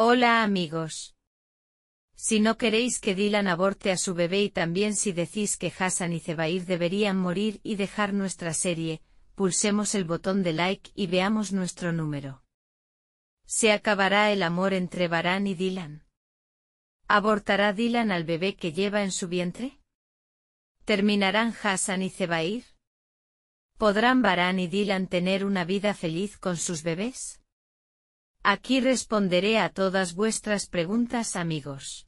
Hola amigos. Si no queréis que Dylan aborte a su bebé y también si decís que Hassan y Zebair deberían morir y dejar nuestra serie, pulsemos el botón de like y veamos nuestro número. Se acabará el amor entre Barán y Dylan. ¿Abortará Dylan al bebé que lleva en su vientre? ¿Terminarán Hassan y Zebair? ¿Podrán Barán y Dylan tener una vida feliz con sus bebés? Aquí responderé a todas vuestras preguntas amigos.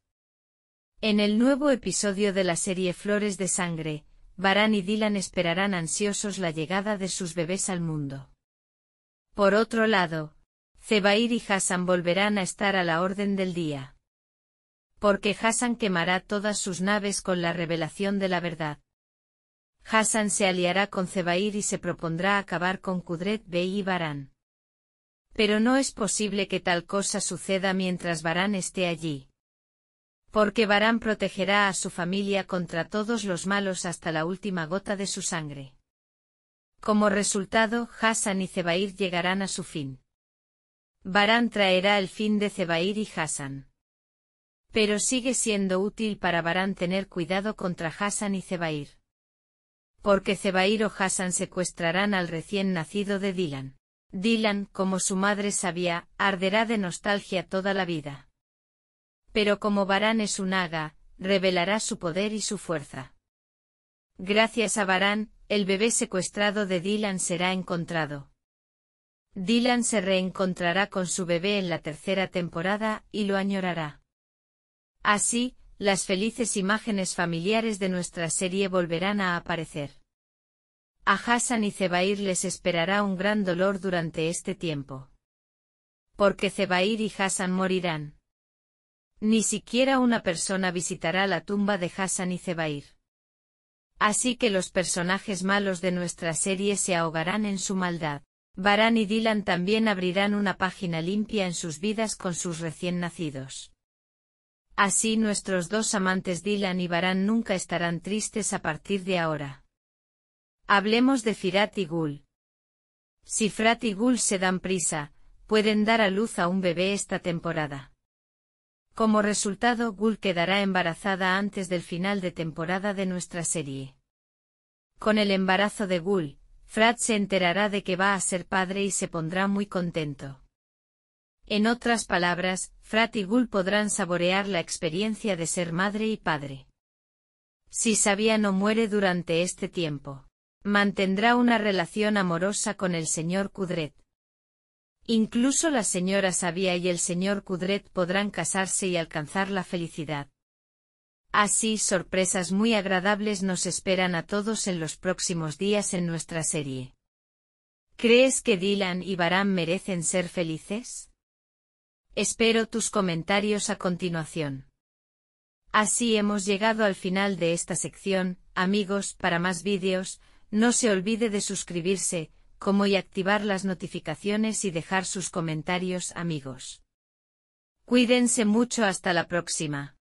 En el nuevo episodio de la serie Flores de Sangre, Baran y Dylan esperarán ansiosos la llegada de sus bebés al mundo. Por otro lado, Zebair y Hassan volverán a estar a la orden del día. Porque Hassan quemará todas sus naves con la revelación de la verdad. Hassan se aliará con Zebair y se propondrá acabar con Kudret Bey y Baran. Pero no es posible que tal cosa suceda mientras Barán esté allí. Porque Barán protegerá a su familia contra todos los malos hasta la última gota de su sangre. Como resultado, Hasan y Zebair llegarán a su fin. Barán traerá el fin de Zebair y Hassan. Pero sigue siendo útil para Barán tener cuidado contra Hasan y Zebair. Porque Zebair o Hassan secuestrarán al recién nacido de Dylan. Dylan, como su madre sabía, arderá de nostalgia toda la vida. Pero como Barán es un haga, revelará su poder y su fuerza. Gracias a Barán, el bebé secuestrado de Dylan será encontrado. Dylan se reencontrará con su bebé en la tercera temporada y lo añorará. Así, las felices imágenes familiares de nuestra serie volverán a aparecer. A Hassan y Zebair les esperará un gran dolor durante este tiempo. Porque Zebair y Hassan morirán. Ni siquiera una persona visitará la tumba de Hassan y Zebair. Así que los personajes malos de nuestra serie se ahogarán en su maldad. Barán y Dylan también abrirán una página limpia en sus vidas con sus recién nacidos. Así nuestros dos amantes Dylan y Barán nunca estarán tristes a partir de ahora. Hablemos de Firat y Gul. Si Frat y Gul se dan prisa, pueden dar a luz a un bebé esta temporada. Como resultado, Gul quedará embarazada antes del final de temporada de nuestra serie. Con el embarazo de Gul, Frat se enterará de que va a ser padre y se pondrá muy contento. En otras palabras, Frat y Gul podrán saborear la experiencia de ser madre y padre. Si Sabia no muere durante este tiempo. Mantendrá una relación amorosa con el señor Cudret. Incluso la señora Sabia y el señor Cudret podrán casarse y alcanzar la felicidad. Así sorpresas muy agradables nos esperan a todos en los próximos días en nuestra serie. ¿Crees que Dylan y Baran merecen ser felices? Espero tus comentarios a continuación. Así hemos llegado al final de esta sección, amigos, para más vídeos, no se olvide de suscribirse, como y activar las notificaciones y dejar sus comentarios amigos. Cuídense mucho hasta la próxima.